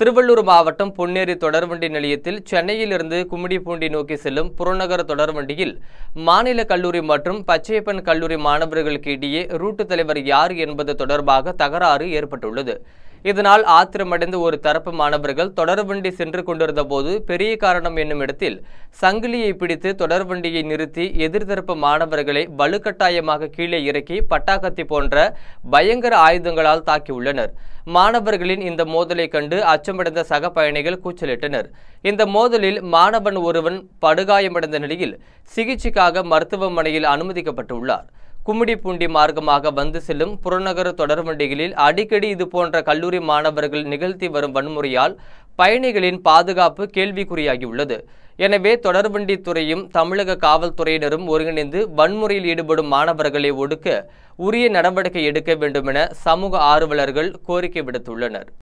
திருவள்ளூர் மாவட்டம் பொன்னேரி தொடர்வண்டி நிலையத்தில் சென்னையிலிருந்து கும்மிடிப்பூண்டி நோக்கி செல்லும் புறநகர தொடர்வண்டியில் மாநில கல்லூரி மற்றும் பச்சையப்பன் கல்லூரி மாணவர்களுக்கு இடையே ரூட்டு தலைவர் யார் என்பது தொடர்பாக தகராறு ஏற்பட்டுள்ளது இதனால் ஆத்திரமடைந்த ஒரு தரப்பு மாணவர்கள் தொடர்வண்டி சென்று கொண்டிருந்த போது பெரிய காரணம் என்னும் இடத்தில் சங்கிலியை பிடித்து தொடர்வண்டியை நிறுத்தி எதிர்தரப்பு மாணவர்களை வலுக்கட்டாயமாக கீழே இறக்கி பட்டாக்கத்தி போன்ற பயங்கர ஆயுதங்களால் தாக்கியுள்ளனர் மாணவர்களின் இந்த மோதலை கண்டு அச்சமடைந்த சக பயணிகள் கூச்சலிட்டனர் இந்த மோதலில் மாணவன் ஒருவன் படுகாயமடைந்த நிலையில் சிகிச்சைக்காக மருத்துவமனையில் அனுமதிக்கப்பட்டுள்ளார் கும்மிடிப்பூண்டி மார்க்கமாக வந்து செல்லும் புறநகர தொடர் வண்டிகளில் அடிக்கடி இது போன்ற கல்லூரி மாணவர்கள் நிகழ்த்தி வரும் வன்முறையால் பயணிகளின் பாதுகாப்பு கேள்விக்குறியாகியுள்ளது எனவே தொடர்வண்டி துறையும் தமிழக காவல்துறையினரும் ஒருங்கிணைந்து வன்முறையில் ஈடுபடும் மாணவர்களை ஒடுக்க உரிய நடவடிக்கை எடுக்க வேண்டுமென சமூக ஆர்வலர்கள் கோரிக்கை விடுத்துள்ளனர்